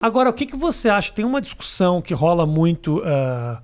Agora, o que, que você acha? Tem uma discussão que rola muito uh,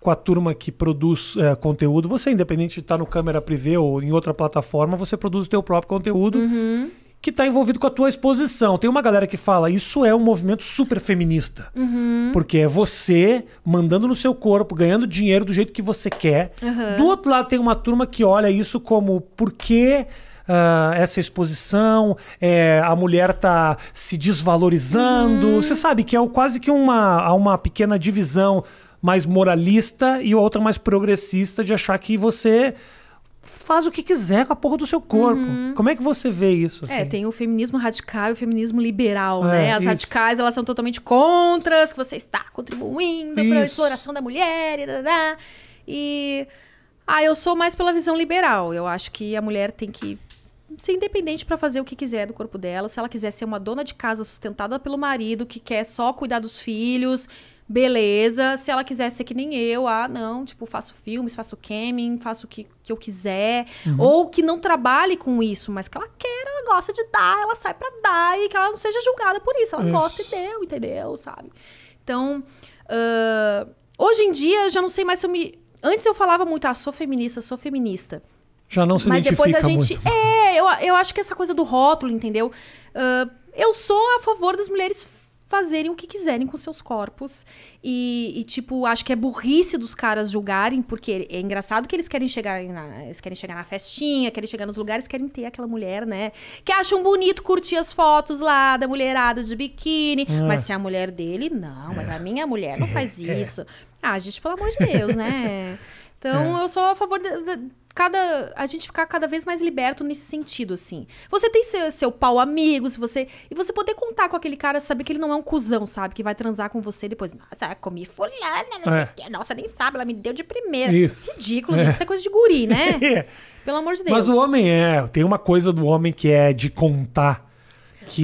com a turma que produz uh, conteúdo. Você, independente de estar no câmera privê ou em outra plataforma, você produz o teu próprio conteúdo. Uhum que está envolvido com a tua exposição. Tem uma galera que fala, isso é um movimento super feminista. Uhum. Porque é você mandando no seu corpo, ganhando dinheiro do jeito que você quer. Uhum. Do outro lado, tem uma turma que olha isso como por que ah, essa exposição, é, a mulher tá se desvalorizando. Uhum. Você sabe que é quase que uma, uma pequena divisão mais moralista e outra mais progressista de achar que você faz o que quiser com a porra do seu corpo. Uhum. Como é que você vê isso? É, assim? É, tem o feminismo radical e o feminismo liberal, né? é, né? As isso. radicais, elas são totalmente contra que você está contribuindo para a exploração da mulher e... da da. e... Ah, eu sou mais pela visão liberal. Eu acho que a mulher tem que ser independente para fazer o que quiser do corpo dela. Se ela quiser ser uma dona de casa sustentada pelo marido, que quer só cuidar dos filhos, beleza. Se ela quiser ser que nem eu, ah, não, tipo, faço filmes, faço camming, faço o que, que eu quiser. Uhum. Ou que não trabalhe com isso, mas que ela queira, ela gosta de dar, ela sai para dar e que ela não seja julgada por isso. Ela isso. gosta e deu, entendeu? Sabe? Então, uh, hoje em dia, eu já não sei mais se eu me. Antes eu falava muito, ah, sou feminista, sou feminista. Já não se Mas depois a gente. Muito. É, eu, eu acho que essa coisa do rótulo, entendeu? Uh, eu sou a favor das mulheres fazerem o que quiserem com seus corpos. E, e, tipo, acho que é burrice dos caras julgarem, porque é engraçado que eles querem chegar na, eles querem chegar na festinha, querem chegar nos lugares, querem ter aquela mulher, né? Que acham bonito curtir as fotos lá da mulherada de biquíni. Ah. Mas se é a mulher dele, não. Mas é. a minha mulher não faz é. isso. Ah, gente, pelo amor de Deus, né? Então, é. eu sou a favor de, de cada a gente ficar cada vez mais liberto nesse sentido assim. Você tem seu, seu pau amigo, se você e você poder contar com aquele cara, saber que ele não é um cuzão, sabe, que vai transar com você depois, nossa, comi fulana, não é. sei Nossa, nem sabe, ela me deu de primeira. Isso. Ridículo, é. gente, isso é coisa de guri, né? É. Pelo amor de Deus. Mas o homem é, tem uma coisa do homem que é de contar que